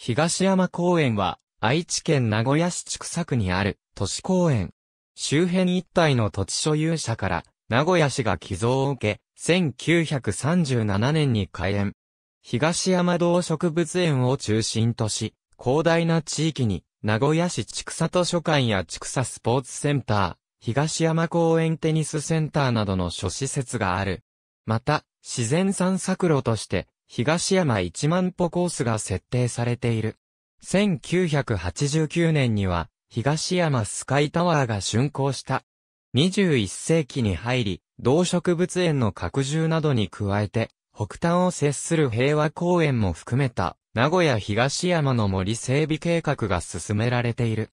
東山公園は、愛知県名古屋市畜作区にある都市公園。周辺一帯の土地所有者から、名古屋市が寄贈を受け、1937年に開園。東山動植物園を中心とし、広大な地域に、名古屋市畜作図書館や畜作スポーツセンター、東山公園テニスセンターなどの諸施設がある。また、自然散策路として、東山一万歩コースが設定されている。1989年には、東山スカイタワーが竣工した。21世紀に入り、動植物園の拡充などに加えて、北端を接する平和公園も含めた、名古屋東山の森整備計画が進められている。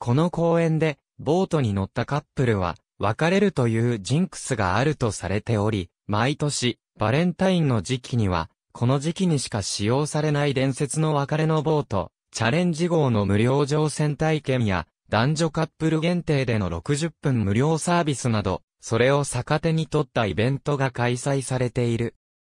この公園で、ボートに乗ったカップルは、別れるというジンクスがあるとされており、毎年、バレンタインの時期には、この時期にしか使用されない伝説の別れのボート、チャレンジ号の無料乗船体験や、男女カップル限定での60分無料サービスなど、それを逆手に取ったイベントが開催されている。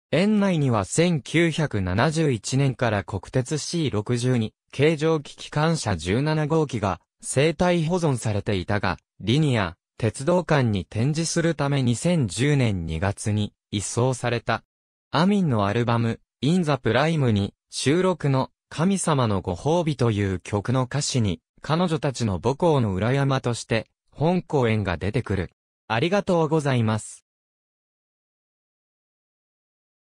園内には1971年から国鉄 C62 形状機機関車17号機が生体保存されていたが、リニア、鉄道館に展示するため2010年2月に移送された。アミンのアルバム、インザプライムに収録の神様のご褒美という曲の歌詞に、彼女たちの母校の裏山として、本公演が出てくる。ありがとうございます。